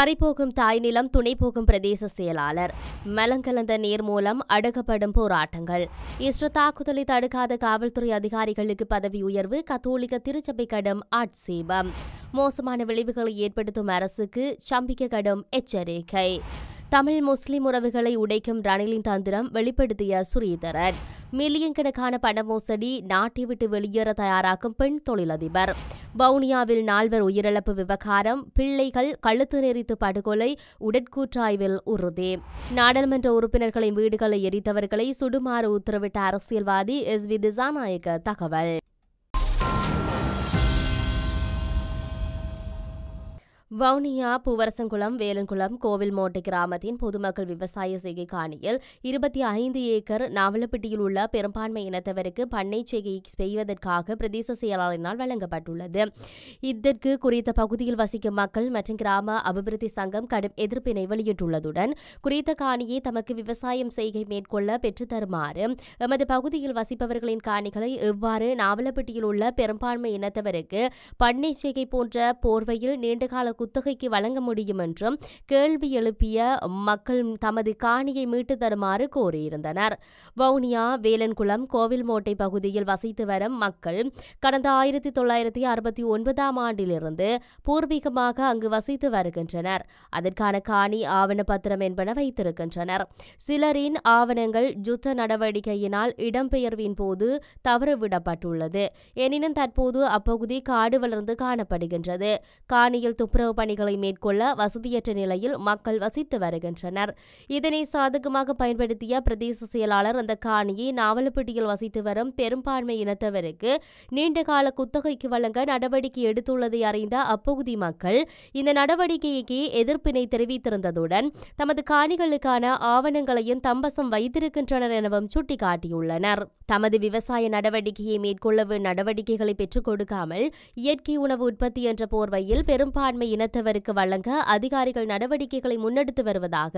பறிபோகும் தாய்நிலம் துணை போகும் பிரதேச செயலாளர் மலங்கலந்த நீர் மூலம் அடகப்படும் போராட்டங்கள் இஸ்ரோ தாக்குதலை தடுக்காத காவல்துறை அதிகாரிகளுக்கு பதவி உயர்வு கத்தோலிக்க திருச்சபை கடும் ஆட்சேபம் மோசமான விளைவுகளை ஏற்படுத்தும் அரசுக்கு சம்பிக்க கடும் எச்சரிக்கை தமிழ் முஸ்லிம் உறவுகளை உடைக்கும் ரணிலின் தந்திரம் வெளிப்படுத்திய சுரீதரன் மில்லியன் கணக்கான பண மோசடி நாட்டை விட்டு வெளியேற தயாராகும் பெண் தொழிலதிபர் வவுனியாவில் நால்வர் உயிரிழப்பு விவகாரம் பிள்ளைகள் கழுத்து நெறித்து படுகொலை உடற்கூற்றாய்வில் உறுதி நாடாளுமன்ற உறுப்பினர்களின் வீடுகளை எரித்தவர்களை சுடுமாறு உத்தரவிட்ட அரசியல்வாதி எஸ் வி திசாநாயக்க தகவல் வவுனியா பூவரசங்குளம் வேலங்குளம் மோட்டை கிராமத்தின் பொதுமக்கள் விவசாய செய்கை காணியில் இருபத்தி ஐந்து ஏக்கர் நாவலப்பட்டியில் உள்ள பெரும்பான்மை இனத்தவருக்கு பண்ணை செய்கை செய்வதற்காக பிரதேச செயலாளரினால் வழங்கப்பட்டுள்ளது இதற்கு குறித்த பகுதியில் வசிக்கும் மக்கள் மற்றும் கிராம அபிவிருத்தி சங்கம் கடும் எதிர்ப்பினை வெளியிட்டுள்ளதுடன் குறித்த காணியை தமக்கு விவசாயம் செய்கை மேற்கொள்ள பெற்றுத்தருமாறு எமது பகுதியில் வசிப்பவர்களின் காணிகளை எவ்வாறு நாவலப்பட்டியில் உள்ள பெரும்பான்மை இனத்தவருக்கு பண்ணை செய்கை போன்ற போர்வையில் நீண்டகால குத்தகைக்கு வழங்க முடியும் என்றும் கேள்வி எழுப்பிய மக்கள் தமது காணியை மீட்டு தருமாறு கோரியிருந்தனர் வவுனியா வேலன்குளம் கோவில்மோட்டை பகுதியில் வசித்து வரும் மக்கள் கடந்த ஆயிரத்தி தொள்ளாயிரத்தி அறுபத்தி ஒன்பதாம் ஆண்டிலிருந்து பூர்வீகமாக அங்கு வசித்து வருகின்றனர் அதற்கான காணி ஆவண பத்திரம் என்பன வைத்திருக்கின்றனர் சிலரின் ஆவணங்கள் யுத்த நடவடிக்கையினால் இடம்பெயர்வின் போது தவறுவிடப்பட்டுள்ளது எனினும் தற்போது அப்பகுதி காடு வளர்ந்து காணப்படுகின்றது காணியில் துப்புரவு நிர்வாக பணிகளை மேற்கொள்ள வசதியற்ற நிலையில் மக்கள் வசித்து வருகின்றனர் இதனை சாதகமாக பயன்படுத்திய பிரதேச செயலாளர் அந்த காணியை நாவலப்பட்டியில் வசித்து வரும் பெரும்பான்மை இனத்தவருக்கு நீண்டகால குத்தகைக்கு வழங்க நடவடிக்கை எடுத்துள்ளதை அறிந்த அப்பகுதி மக்கள் இந்த நடவடிக்கைக்கு எதிர்ப்பினை தெரிவித்திருந்ததுடன் தமது காணிகளுக்கான ஆவணங்களையும் தம்பசம் வைத்திருக்கின்றனர் எனவும் சுட்டிக்காட்டியுள்ளனர் தமது விவசாய நடவடிக்கையை மேற்கொள்ளவும் நடவடிக்கைகளை பெற்றுக் கொடுக்காமல் இயற்கை உணவு உற்பத்தி என்ற போர்வையில் பெரும்பான்மை இனத்தவருக்கு வழங்க அதிகாரிகள் நடவடிக்கைகளை முன்னெடுத்து வருவதாக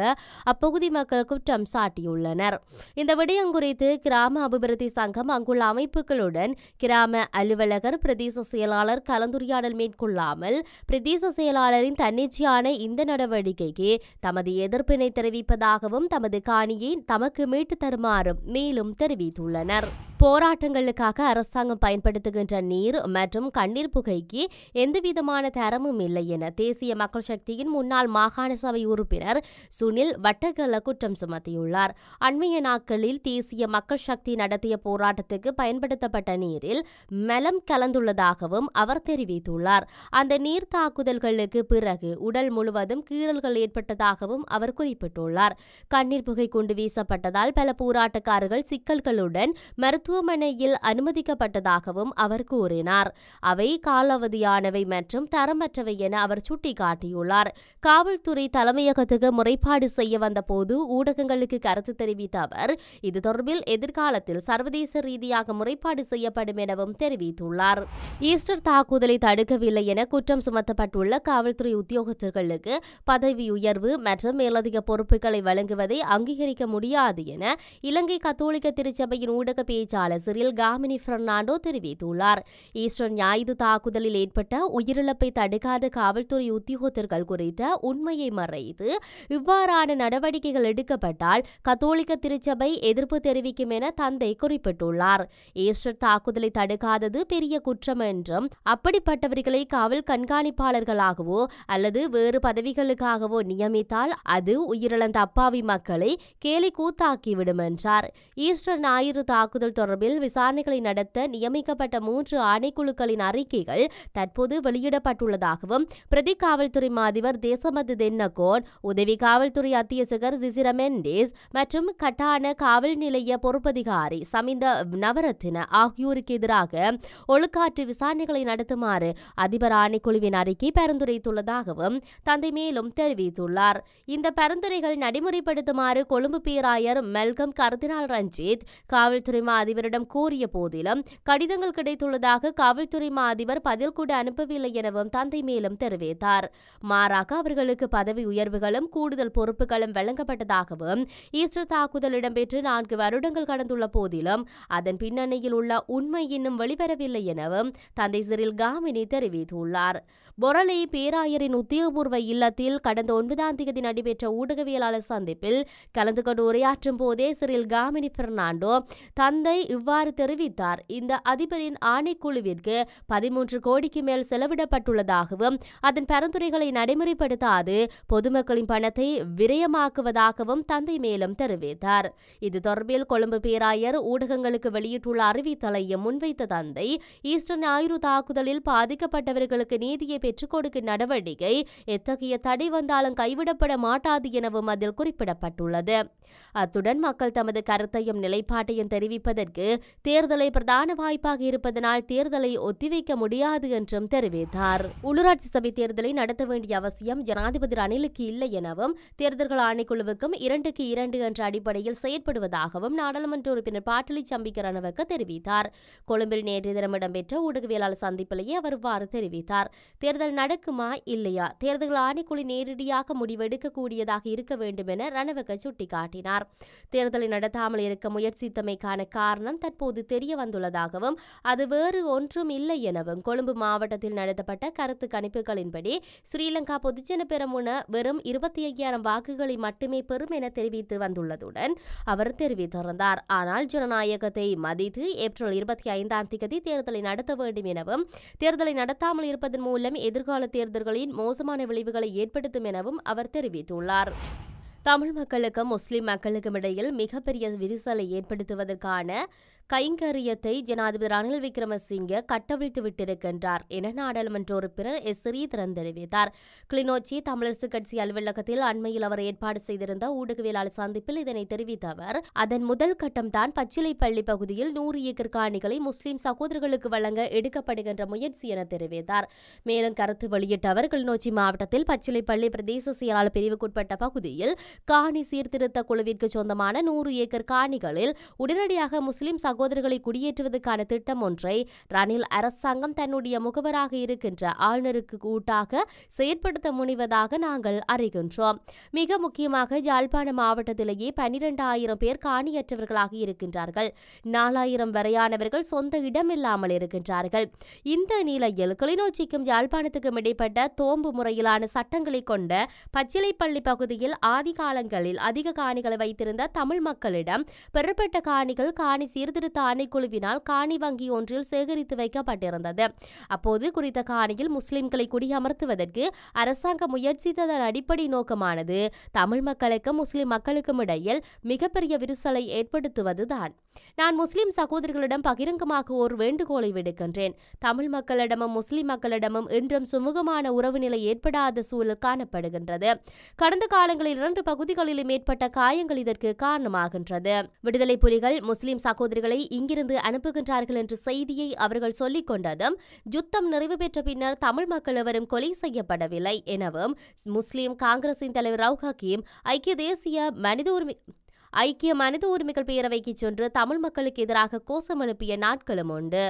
அப்பகுதி மக்கள் குற்றம் சாட்டியுள்ளனர் இந்த விடயம் குறித்து கிராம அபிவிருத்தி சங்கம் அங்குள்ள அமைப்புகளுடன் கிராம அலுவலகர் பிரதேச செயலாளர் கலந்துரையாடல் மேற்கொள்ளாமல் பிரதேச செயலாளரின் தன்னிச்சையான இந்த நடவடிக்கைக்கு தமது எதிர்ப்பினை தெரிவிப்பதாகவும் தமது காணியை தமக்கு மீட்டு தருமாறும் மேலும் தெரிவித்துள்ளனர் போராட்டங்களுக்காக அரசாங்கம் பயன்படுத்துகின்ற நீர் மற்றும் கண்ணீர் புகைக்கு எந்தவிதமான தரமும் இல்லை என தேசிய மக்கள் சக்தியின் முன்னாள் மாகாண சபை உறுப்பினர் சுனில் வட்டகல குற்றம் சுமத்தியுள்ளார் அண்மைய நாட்களில் தேசிய மக்கள் சக்தி நடத்திய போராட்டத்துக்கு பயன்படுத்தப்பட்ட நீரில் மலம் கலந்துள்ளதாகவும் அவர் தெரிவித்துள்ளார் அந்த நீர் தாக்குதல்களுக்கு பிறகு உடல் முழுவதும் கீறல்கள் ஏற்பட்டதாகவும் அவர் குறிப்பிட்டுள்ளார் கண்ணீர் புகை கொண்டு வீசப்பட்டதால் பல போராட்டக்காரர்கள் சிக்கல்களுடன் மருத்துவ மருத்துவமனையில் அனுமதிக்கப்பட்டதாகவும் அவர் கூறினார் அவை காலாவதியானவை மற்றும் தரமற்றவை என அவர் சுட்டிக்காட்டியுள்ளார் காவல்துறை தலைமையகத்துக்கு முறைப்பாடு செய்ய வந்தபோது ஊடகங்களுக்கு கருத்து தெரிவித்த அவர் இது தொடர்பில் எதிர்காலத்தில் சர்வதேச ரீதியாக முறைப்பாடு செய்யப்படும் எனவும் தெரிவித்துள்ளார் ஈஸ்டர் தாக்குதலை தடுக்கவில்லை என குற்றம் சுமத்தப்பட்டுள்ள காவல்துறை உத்தியோகத்தர்களுக்கு பதவி உயர்வு மற்றும் மேலதிக பொறுப்புகளை வழங்குவதை அங்கீகரிக்க முடியாது என இலங்கை கத்தோலிக்க திருச்சபையின் ஊடக பேச்சாளர் செய்தியாளரில் காமினி பெர்னாண்டோ தெரிவித்துள்ளார் ஈஸ்டர் ஞாயிறு தாக்குதலில் ஏற்பட்ட உயிரிழப்பை தடுக்காத காவல்துறை உத்தியோகத்தர்கள் குறித்த உண்மையை மறைத்து இவ்வாறான நடவடிக்கைகள் எடுக்கப்பட்டால் கத்தோலிக்க திருச்சபை எதிர்ப்பு தெரிவிக்கும் என தந்தை குறிப்பிட்டுள்ளார் ஈஸ்டர் தாக்குதலை தடுக்காதது பெரிய குற்றம் என்றும் அப்படிப்பட்டவர்களை காவல் கண்காணிப்பாளர்களாகவோ அல்லது வேறு பதவிகளுக்காகவோ நியமித்தால் அது உயிரிழந்த அப்பாவி மக்களை கேலி கூத்தாக்கிவிடும் என்றார் ஈஸ்டர் ஞாயிறு தாக்குதல் தொடர்பாக தொடர்பில் விசாரணைகளை நடத்த நியமிக்கப்பட்ட மூன்று ஆணைக்குழுக்களின் அறிக்கைகள் தற்போது வெளியிடப்பட்டுள்ளதாகவும் பிரதி காவல்துறை மாதிவர் தேசமது தென்னகோன் உதவி காவல்துறை அத்தியசகர் சிசிர மற்றும் கட்டான காவல் நிலைய பொறுப்பதிகாரி சமிந்த நவரத்தின ஆகியோருக்கு எதிராக ஒழுக்காற்று விசாரணைகளை நடத்துமாறு அதிபர் ஆணைக்குழுவின் அறிக்கை பரிந்துரைத்துள்ளதாகவும் தந்தை மேலும் தெரிவித்துள்ளார் இந்த பரிந்துரைகள் நடைமுறைப்படுத்துமாறு கொழும்பு பேராயர் மெல்கம் கர்தினால் ரஞ்சித் காவல்துறை மாதிபர் அவரிடம் கூறிய போதிலும் கடிதங்கள் கிடைத்துள்ளதாக காவல்துறை மா அதிபர் பதில் கூட அனுப்பவில்லை எனவும் தந்தை மேலும் தெரிவித்தார் மாறாக அவர்களுக்கு பதவி உயர்வுகளும் கூடுதல் பொறுப்புகளும் வழங்கப்பட்டதாகவும் ஈஸ்டர் தாக்குதல் இடம்பெற்று நான்கு வருடங்கள் கடந்துள்ள போதிலும் அதன் பின்னணியில் உள்ள உண்மை இன்னும் வெளிவரவில்லை எனவும் தந்தை சிறில் காமினி தெரிவித்துள்ளார் பொரளி பேராயரின் உத்தியோகபூர்வ இல்லத்தில் கடந்த ஒன்பதாம் தேதி நடைபெற்ற ஊடகவியலாளர் சந்திப்பில் கலந்து கொண்டு உரையாற்றும் போதே சிறில் காமினி பெர்னாண்டோ தந்தை இவ்வாறு தெரிவித்தார் இந்த அதிபரின் ஆணைக்குழுவிற்கு பதிமூன்று கோடிக்கு மேல் செலவிடப்பட்டுள்ளதாகவும் அதன் பரிந்துரைகளை நடைமுறைப்படுத்தாது பொதுமக்களின் பணத்தை விரயமாக்குவதாகவும் தந்தை மேலும் தெரிவித்தார் இது தொடர்பில் கொழும்பு பேராயர் ஊடகங்களுக்கு வெளியிட்டுள்ள அறிவித்தலையும் முன்வைத்த தந்தை ஈஸ்டர் ஞாயிறு தாக்குதலில் பாதிக்கப்பட்டவர்களுக்கு நீதியை பெற்றுக் கொடுக்கும் நடவடிக்கை எத்தகைய தடை வந்தாலும் கைவிடப்பட மாட்டாது எனவும் அதில் குறிப்பிடப்பட்டுள்ளது அத்துடன் மக்கள் தமது கருத்தையும் நிலைப்பாட்டையும் தெரிவிப்பதற்கு அதற்கு தேர்தலை பிரதான வாய்ப்பாக இருப்பதனால் தேர்தலை ஒத்திவைக்க முடியாது என்றும் தெரிவித்தார் உள்ளூராட்சி சபை தேர்தலை நடத்த வேண்டிய அவசியம் ஜனாதிபதி ரணிலுக்கு இல்லை எனவும் தேர்தல்கள் ஆணைக்குழுவுக்கும் இரண்டுக்கு இரண்டு என்ற அடிப்படையில் செயற்படுவதாகவும் நாடாளுமன்ற உறுப்பினர் பாட்டலி சம்பிக்கரணவுக்கு தெரிவித்தார் கொழும்பில் நேற்று தினம் இடம்பெற்ற ஊடகவியலாளர் சந்திப்பிலேயே அவர் இவ்வாறு தெரிவித்தார் தேர்தல் நடக்குமா இல்லையா தேர்தல் ஆணைக்குழு நேரடியாக முடிவெடுக்கக்கூடியதாக இருக்க வேண்டும் என ரணவக சுட்டிக்காட்டினார் தேர்தலை நடத்தாமல் இருக்க முயற்சித்தமைக்கான காரணம் காரணம் தற்போது தெரிய வந்துள்ளதாகவும் அது வேறு ஒன்றும் இல்லை எனவும் கொழும்பு மாவட்டத்தில் நடத்தப்பட்ட கருத்து கணிப்புகளின்படி ஸ்ரீலங்கா பொதுஜன பெரமுன வெறும் இருபத்தி ஐயாயிரம் வாக்குகளை மட்டுமே பெறும் என தெரிவித்து வந்துள்ளதுடன் அவர் தெரிவித்திருந்தார் ஆனால் ஜனநாயகத்தை மதித்து ஏப்ரல் இருபத்தி ஐந்தாம் தேதி தேர்தலை நடத்த வேண்டும் எனவும் தேர்தலை நடத்தாமல் இருப்பதன் மூலம் எதிர்கால தேர்தல்களின் மோசமான விளைவுகளை ஏற்படுத்தும் எனவும் அவர் தெரிவித்துள்ளார் தமிழ் மக்களுக்கும் முஸ்லிம் மக்களுக்கும் இடையில் மிகப்பெரிய விரிசலை ஏற்படுத்துவதற்கான கைங்கரியத்தை ஜனாதிபதி ரணில் விக்ரமசிங்க கட்டவிழ்த்து விட்டிருக்கின்றார் என நாடாளுமன்ற உறுப்பினர் எஸ் ஸ்ரீதரன் தெரிவித்தார் கிளிநொச்சி தமிழரசு கட்சி அலுவலகத்தில் அண்மையில் அவர் ஏற்பாடு செய்திருந்த ஊடகவியலாளர் சந்திப்பில் இதனை தெரிவித்த அவர் அதன் முதல் கட்டம்தான் பச்சிலைப்பள்ளி பகுதியில் நூறு ஏக்கர் காணிகளை முஸ்லிம் சகோதரர்களுக்கு வழங்க எடுக்கப்படுகின்ற முயற்சி என தெரிவித்தார் மேலும் கருத்து வெளியிட்ட அவர் கிளிநொச்சி மாவட்டத்தில் பச்சிலைப்பள்ளி பிரதேச செயலாளர் பிரிவுக்குட்பட்ட பகுதியில் காணி சீர்திருத்த குழுவிற்கு சொந்தமான நூறு ஏக்கர் காணிகளில் உடனடியாக முஸ்லிம் சகோதரர்களை குடியேற்றுவதற்கான திட்டம் ஒன்றை ரணில் அரசாங்கம் தன்னுடைய முகவராக இருக்கின்ற ஆளுநருக்கு கூட்டாக செயற்படுத்த முனைவதாக நாங்கள் அறிகின்றோம் மிக முக்கியமாக ஜாழ்ப்பாண மாவட்டத்திலேயே பனிரெண்டாயிரம் பேர் காணியற்றவர்களாக இருக்கின்றார்கள் நாலாயிரம் வரையானவர்கள் சொந்த இடம் இல்லாமல் இருக்கின்றார்கள் இந்த நிலையில் கிளிநொச்சிக்கும் யாழ்ப்பாணத்துக்கும் இடைப்பட்ட தோம்பு முறையிலான சட்டங்களை கொண்ட பச்சிலைப்பள்ளி பகுதியில் ஆதி காலங்களில் அதிக காணிகளை வைத்திருந்த தமிழ் மக்களிடம் பெறப்பட்ட காணிகள் காணி சீர்திரு சீர்திருத்த ஆணைக்குழுவினால் காணி வங்கி ஒன்றில் சேகரித்து வைக்கப்பட்டிருந்தது அப்போது குறித்த காணியில் முஸ்லிம்களை குடியமர்த்துவதற்கு அரசாங்கம் முயற்சித்ததன் அடிப்படை நோக்கமானது தமிழ் மக்களுக்கும் முஸ்லிம் மக்களுக்கும் இடையில் மிகப்பெரிய விரிசலை ஏற்படுத்துவதுதான் நான் முஸ்லிம் சகோதரிகளிடம் பகிரங்கமாக ஒரு வேண்டுகோளை விடுக்கின்றேன் தமிழ் மக்களிடமும் முஸ்லிம் மக்களிடமும் இன்றும் சுமூகமான உறவு நிலை ஏற்படாத சூழல் காணப்படுகின்றது கடந்த காலங்களில் இரண்டு பகுதிகளிலும் ஏற்பட்ட காயங்கள் இதற்கு காரணமாகின்றது விடுதலை புலிகள் முஸ்லிம் சகோதரிகளை இங்கிருந்து அனுப்புகின்றார்கள் என்ற செய்தியை அவர்கள் சொல்லிக் கொண்டதும் யுத்தம் நிறைவு பெற்ற பின்னர் தமிழ் மக்கள் எவரும் கொலை செய்யப்படவில்லை எனவும் முஸ்லிம் காங்கிரசின் தலைவர் ரவுஹ் ஹக்கீம் ஐக்கிய தேசிய மனித உரிமை ஐக்கிய மனித உரிமைகள் பேரவைக்கு சென்று தமிழ் மக்களுக்கு எதிராக கோஷம் எழுப்பிய நாட்களும் உண்டு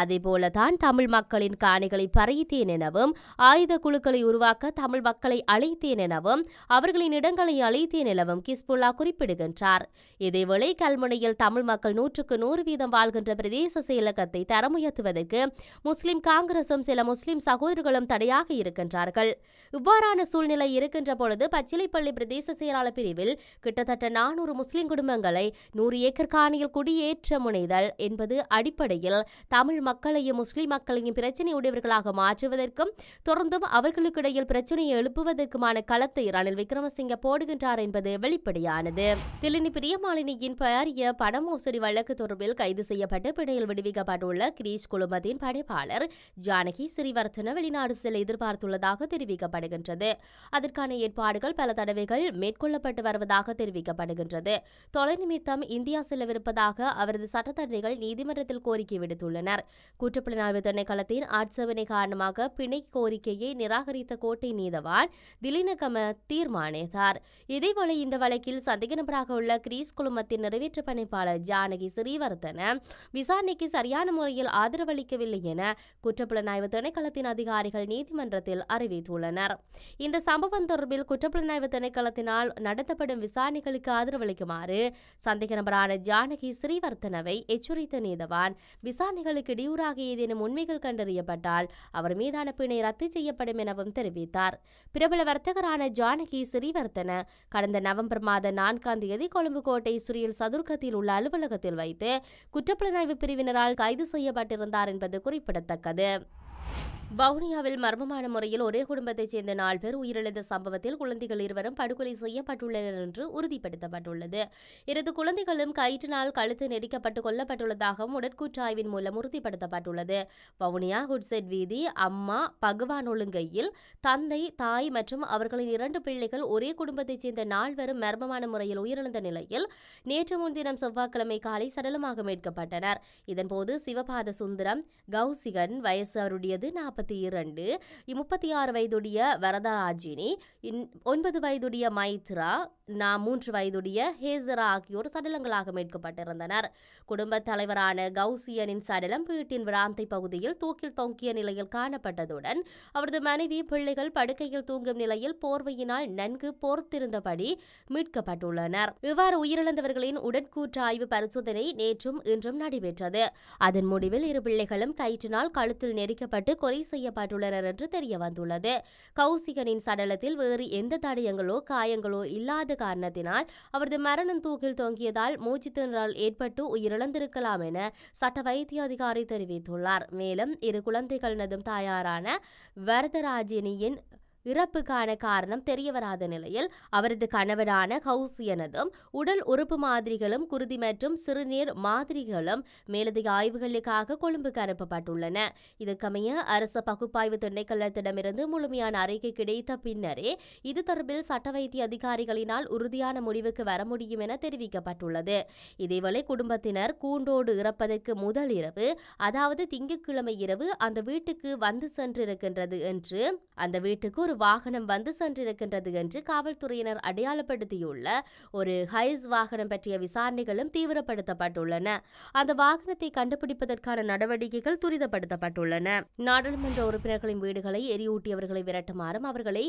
அதேபோலதான் தமிழ் மக்களின் காணிகளை பறித்தேன் எனவும் ஆயுத குழுக்களை உருவாக்க தமிழ் மக்களை அழைத்தேன் எனவும் அவர்களின் இடங்களை அழைத்தேன் எனவும் கிஸ்புல்லா குறிப்பிடுகின்றார் இதேவேளை கல்முனையில் தமிழ் மக்கள் நூற்றுக்கு நூறு வீதம் வாழ்கின்ற பிரதேச செயலகத்தை தரமுயர்த்துவதற்கு முஸ்லிம் காங்கிரசும் சில முஸ்லிம் சகோதரர்களும் தடையாக இருக்கின்றார்கள் இவ்வாறான சூழ்நிலை இருக்கின்ற பொழுது பச்சிலைப்பள்ளி பிரதேச செயலாளர் பிரிவில் கிட்டத்தட்ட நானூறு முஸ்லிம் குடும்பங்களை நூறு ஏக்கர் காணியில் குடியேற்ற முனைதல் என்பது அடிப்படையில் தமிழ் மக்களையும் முஸ்லிம் மக்களையும் பிரச்சினை உடையவர்களாக மாற்றுவதற்கும் தொடர்ந்தும் அவர்களுக்கிடையில் பிரச்சனையை எழுப்புவதற்குமான களத்தை ரணில் விக்ரமசிங்க போடுகின்றார் என்பது வெளிப்படையானது திலினி பிரியமாலினியின் பாரிய பண மோசடி வழக்கு தொடர்பில் கைது செய்யப்பட்டு பிணையில் விடுவிக்கப்பட்டுள்ள கிரீஷ் குழுமத்தின் படைப்பாளர் ஜானகி ஸ்ரீவர்த்தன வெளிநாடு செல்ல எதிர்பார்த்துள்ளதாக தெரிவிக்கப்படுகின்றது அதற்கான ஏற்பாடுகள் பல தடவைகள் மேற்கொள்ளப்பட்டு வருவதாக தெரிவிக்கப்படுகின்றது தொலை நிமித்தம் இந்தியா செல்லவிருப்பதாக அவரது சட்டத்தரணிகள் நீதிமன்றத்தில் கோரிக்கை விடுத்துள்ளனர் குற்றப்புலனாய்வு திணைக்களத்தின் ஆட்சேபனை காரணமாக பிணை கோரிக்கையை நிராகரித்த கோட்டை நீதவான் திலினகம தீர்மானித்தார் இதேவேளை இந்த வழக்கில் சந்தேக நபராக உள்ள கிரீஸ் குழுமத்தின் நிறைவேற்ற பணிப்பாளர் ஜானகி ஸ்ரீவர்தன விசாரணைக்கு சரியான முறையில் ஆதரவளிக்கவில்லை என குற்றப்புலனாய்வு திணைக்களத்தின் அதிகாரிகள் நீதிமன்றத்தில் அறிவித்துள்ளனர் இந்த சம்பவம் தொடர்பில் குற்றப்புலனாய்வு திணைக்களத்தினால் நடத்தப்படும் விசாரணைகளுக்கு ஆதரவளிக்கும் வழங்குமாறு சந்தேக நபரான ஜானகி ஸ்ரீவர்த்தனவை எச்சரித்த நீதவான் விசாரணைகளுக்கு இடையூறாக ஏதேனும் உண்மைகள் கண்டறியப்பட்டால் அவர் மீதான பிணை ரத்து செய்யப்படும் எனவும் தெரிவித்தார் பிரபல வர்த்தகரான ஜானகி ஸ்ரீவர்த்தன கடந்த நவம்பர் மாத நான்காம் தேதி கொழும்பு கோட்டை சுரியில் சதுர்க்கத்தில் உள்ள அலுவலகத்தில் வைத்து குற்றப்புலனாய்வு பிரிவினரால் கைது செய்யப்பட்டிருந்தார் என்பது குறிப்பிடத்தக்கது வவுனியாவில் மர்மமான முறையில் ஒரே குடும்பத்தைச் சேர்ந்த நால்வர் பேர் உயிரிழந்த சம்பவத்தில் குழந்தைகள் இருவரும் படுகொலை செய்யப்பட்டுள்ளனர் என்று உறுதிப்படுத்தப்பட்டுள்ளது இரண்டு குழந்தைகளும் கயிற்றினால் கழுத்து நெரிக்கப்பட்டு கொல்லப்பட்டுள்ளதாகவும் உடற்கூற்றாய்வின் மூலம் உறுதிப்படுத்தப்பட்டுள்ளது வவுனியா குட்செட் வீதி அம்மா பகவான் ஒழுங்கையில் தந்தை தாய் மற்றும் அவர்களின் இரண்டு பிள்ளைகள் ஒரே குடும்பத்தைச் சேர்ந்த நால்வரும் மர்மமான முறையில் உயிரிழந்த நிலையில் நேற்று முன்தினம் செவ்வாய்க்கிழமை காலை சடலமாக மீட்கப்பட்டனர் இதன்போது சிவபாத சுந்தரம் கௌசிகன் வயசு அவருடையது நாற்பது நாற்பத்தி இரண்டு முப்பத்தி ஆறு வயதுடைய வரதராஜினி ஒன்பது வயதுடைய மைத்ரா நான் மூன்று வயதுடைய ஹேசரா ஆகியோர் சடலங்களாக மீட்கப்பட்டிருந்தனர் குடும்ப தலைவரான கவுசியனின் சடலம் வீட்டின் விராந்தை பகுதியில் தூக்கில் தொங்கிய நிலையில் காணப்பட்டதுடன் அவரது மனைவி பிள்ளைகள் படுக்கையில் தூங்கும் நிலையில் போர்வையினால் நன்கு போர்த்திருந்தபடி மீட்கப்பட்டுள்ளனர் இவ்வாறு உயிரிழந்தவர்களின் ஆய்வு பரிசோதனை நேற்றும் இன்றும் நடைபெற்றது அதன் முடிவில் இரு பிள்ளைகளும் கயிற்றினால் கழுத்தில் நெரிக்கப்பட்டு கொலை செய்யப்பட்டுள்ளனர் என்று தெரியவந்துள்ளது கௌசிகனின் சடலத்தில் வேறு எந்த தடயங்களோ காயங்களோ இல்லாத காரணத்தினால் அவரது மரணம் தூக்கில் தொங்கியதால் மூச்சுத்திணறல் ஏற்பட்டு உயிரிழந்திருக்கலாம் என சட்ட வைத்திய அதிகாரி தெரிவித்துள்ளார் மேலும் இரு குழந்தைகளினதும் தாயாரான வரதராஜினியின் இறப்புக்கான காரணம் தெரியவராத நிலையில் அவரது கணவரான ஹவுசியனதும் உடல் உறுப்பு மாதிரிகளும் குருதி மற்றும் சிறுநீர் மாதிரிகளும் மேலதிக ஆய்வுகளுக்காக கொழும்புக்கு அனுப்பப்பட்டுள்ளன இதற்கமைய அரச பகுப்பாய்வு திணைக்களத்திடமிருந்து முழுமையான அறிக்கை கிடைத்த பின்னரே இது தொடர்பில் சட்ட வைத்திய அதிகாரிகளினால் உறுதியான முடிவுக்கு வர முடியும் என தெரிவிக்கப்பட்டுள்ளது இதேவேளை குடும்பத்தினர் கூண்டோடு இறப்பதற்கு முதல் இரவு அதாவது திங்கட்கிழமை இரவு அந்த வீட்டுக்கு வந்து சென்றிருக்கின்றது என்று அந்த வீட்டுக்கு ஒரு வாகனம் வந்து சென்றிருக்கின்றது என்று காவல்துறையினர் அடையாளப்படுத்தியுள்ள ஒரு ஹைஸ் வாகனம் பற்றிய விசாரணைகளும் தீவிரப்படுத்தப்பட்டுள்ளன அந்த வாகனத்தை கண்டுபிடிப்பதற்கான நடவடிக்கைகள் துரிதப்படுத்தப்பட்டுள்ளன நாடாளுமன்ற உறுப்பினர்களின் வீடுகளை எரியூட்டியவர்களை விரட்டுமாறும் அவர்களை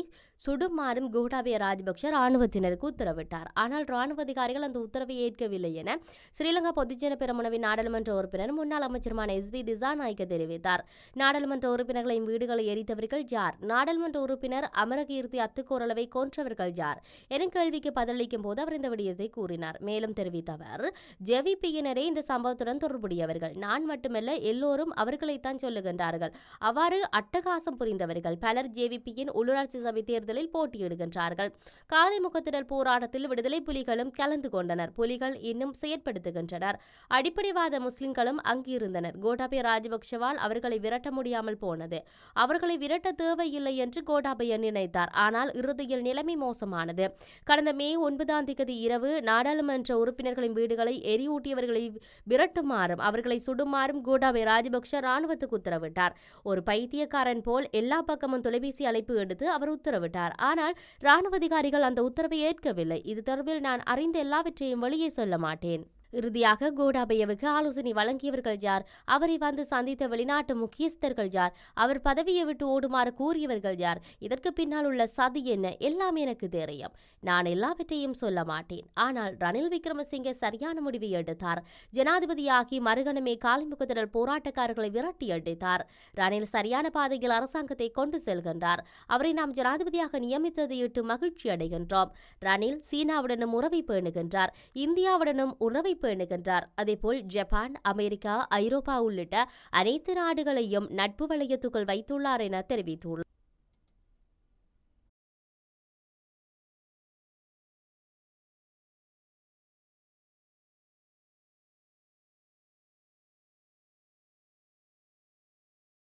சுடுமாறும் கோட்டாபய ராஜபக்ஷ ராணுவத்தினருக்கு உத்தரவிட்டார் ஆனால் ராணுவ அதிகாரிகள் அந்த உத்தரவை ஏற்கவில்லை என ஸ்ரீலங்கா பொதுஜன பெருமனவின் நாடாளுமன்ற உறுப்பினர் முன்னாள் அமைச்சருமான எஸ் பி நாயக்க தெரிவித்தார் நாடாளுமன்ற உறுப்பினர்களின் வீடுகளை எரித்தவர்கள் ஜார் நாடாளுமன்ற உறுப்பினர் அமைச்சர் அமரகீர்த்தி அத்துக்கோரளவை கோன்றவர்கள் யார் என கேள்விக்கு பதிலளிக்கும் போது அவர் இந்த விடயத்தை கூறினார் மேலும் தெரிவித்த அவர் ஜெவிபியினரே இந்த சம்பவத்துடன் தொடர்புடையவர்கள் நான் மட்டுமல்ல எல்லோரும் அவர்களைத்தான் சொல்லுகின்றார்கள் அவ்வாறு அட்டகாசம் புரிந்தவர்கள் பலர் ஜேவிபியின் உள்ளூராட்சி சபை தேர்தலில் போட்டியிடுகின்றார்கள் காலிமுகத்தினர் போராட்டத்தில் விடுதலை புலிகளும் கலந்து கொண்டனர் புலிகள் இன்னும் செயற்படுத்துகின்றனர் அடிப்படைவாத முஸ்லிம்களும் அங்கிருந்தனர் கோட்டாபே ராஜபக்ஷவால் அவர்களை விரட்ட முடியாமல் போனது அவர்களை விரட்ட தேவையில்லை என்று கோட்டாபே சபையை நினைத்தார் ஆனால் இறுதியில் நிலைமை மோசமானது கடந்த மே ஒன்பதாம் தேதி இரவு நாடாளுமன்ற உறுப்பினர்களின் வீடுகளை எரியூட்டியவர்களை விரட்டுமாறும் அவர்களை சுடுமாறும் கோடாபே ராஜபக்ஷ ராணுவத்துக்கு உத்தரவிட்டார் ஒரு பைத்தியக்காரன் போல் எல்லா பக்கமும் தொலைபேசி அழைப்பு எடுத்து அவர் உத்தரவிட்டார் ஆனால் ராணுவ அதிகாரிகள் அந்த உத்தரவை ஏற்கவில்லை இது தொடர்பில் நான் அறிந்த எல்லாவற்றையும் வெளியே சொல்ல மாட்டேன் இறுதியாக கோடாபயவுக்கு ஆலோசனை வழங்கியவர்கள் யார் அவரை வந்து சந்தித்த வெளிநாட்டு முக்கியஸ்தர்கள் யார் அவர் பதவியை விட்டு ஓடுமாறு கூறியவர்கள் யார் இதற்கு பின்னால் உள்ள சதி என்ன எல்லாம் எனக்கு தெரியும் நான் எல்லாவற்றையும் சொல்ல மாட்டேன் ஆனால் ரணில் விக்ரமசிங்கே சரியான முடிவை எடுத்தார் ஜனாதிபதியாகி மறுகணமே காலிமுகத்திடல் போராட்டக்காரர்களை விரட்டி அடித்தார் ரணில் சரியான பாதையில் அரசாங்கத்தை கொண்டு செல்கின்றார் அவரை நாம் ஜனாதிபதியாக நியமித்ததையிட்டு மகிழ்ச்சி அடைகின்றோம் ரணில் சீனாவுடனும் உறவை பேணுகின்றார் இந்தியாவுடனும் உறவை பேணுகின்றார் அதேபோல் ஜப்பான் அமெரிக்கா ஐரோப்பா உள்ளிட்ட அனைத்து நாடுகளையும் நட்பு வளையத்துக்குள் வைத்துள்ளார் என தெரிவித்துள்ளார்